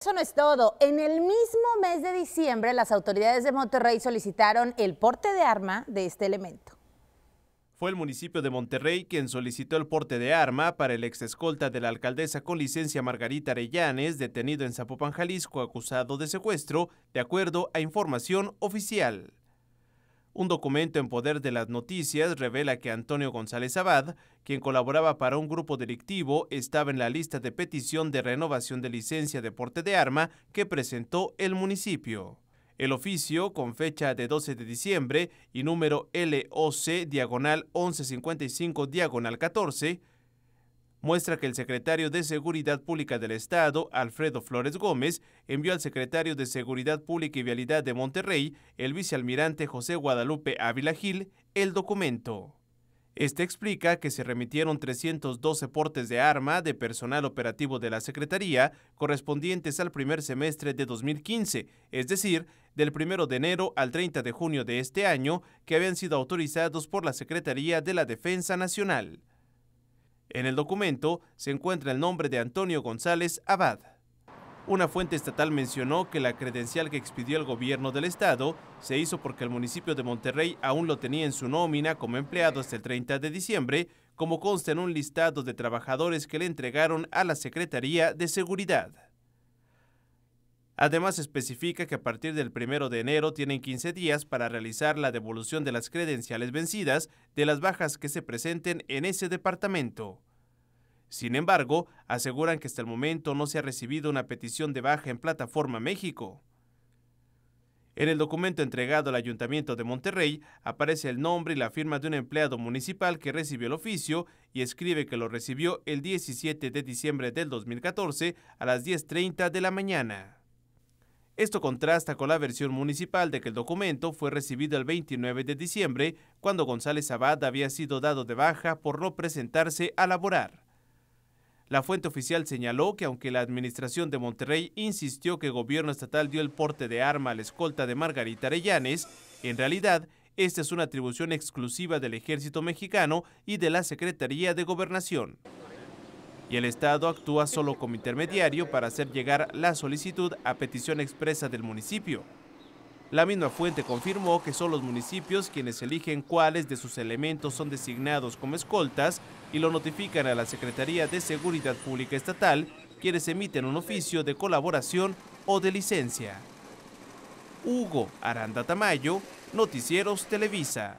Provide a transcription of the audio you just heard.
Eso no es todo. En el mismo mes de diciembre, las autoridades de Monterrey solicitaron el porte de arma de este elemento. Fue el municipio de Monterrey quien solicitó el porte de arma para el ex escolta de la alcaldesa con licencia Margarita Arellanes, detenido en Zapopan, Jalisco, acusado de secuestro, de acuerdo a información oficial. Un documento en poder de las noticias revela que Antonio González Abad, quien colaboraba para un grupo delictivo, estaba en la lista de petición de renovación de licencia de porte de arma que presentó el municipio. El oficio, con fecha de 12 de diciembre y número LOC diagonal 1155 diagonal 14, muestra que el secretario de Seguridad Pública del Estado, Alfredo Flores Gómez, envió al secretario de Seguridad Pública y Vialidad de Monterrey, el vicealmirante José Guadalupe Ávila Gil, el documento. Este explica que se remitieron 312 portes de arma de personal operativo de la Secretaría correspondientes al primer semestre de 2015, es decir, del 1 de enero al 30 de junio de este año, que habían sido autorizados por la Secretaría de la Defensa Nacional. En el documento se encuentra el nombre de Antonio González Abad. Una fuente estatal mencionó que la credencial que expidió el gobierno del estado se hizo porque el municipio de Monterrey aún lo tenía en su nómina como empleado hasta el 30 de diciembre, como consta en un listado de trabajadores que le entregaron a la Secretaría de Seguridad. Además, especifica que a partir del 1 de enero tienen 15 días para realizar la devolución de las credenciales vencidas de las bajas que se presenten en ese departamento. Sin embargo, aseguran que hasta el momento no se ha recibido una petición de baja en Plataforma México. En el documento entregado al Ayuntamiento de Monterrey aparece el nombre y la firma de un empleado municipal que recibió el oficio y escribe que lo recibió el 17 de diciembre del 2014 a las 10.30 de la mañana. Esto contrasta con la versión municipal de que el documento fue recibido el 29 de diciembre, cuando González Abad había sido dado de baja por no presentarse a laborar. La fuente oficial señaló que aunque la administración de Monterrey insistió que el gobierno estatal dio el porte de arma a la escolta de Margarita Arellanes, en realidad esta es una atribución exclusiva del ejército mexicano y de la Secretaría de Gobernación y el Estado actúa solo como intermediario para hacer llegar la solicitud a petición expresa del municipio. La misma fuente confirmó que son los municipios quienes eligen cuáles de sus elementos son designados como escoltas y lo notifican a la Secretaría de Seguridad Pública Estatal, quienes emiten un oficio de colaboración o de licencia. Hugo Aranda Tamayo, Noticieros Televisa.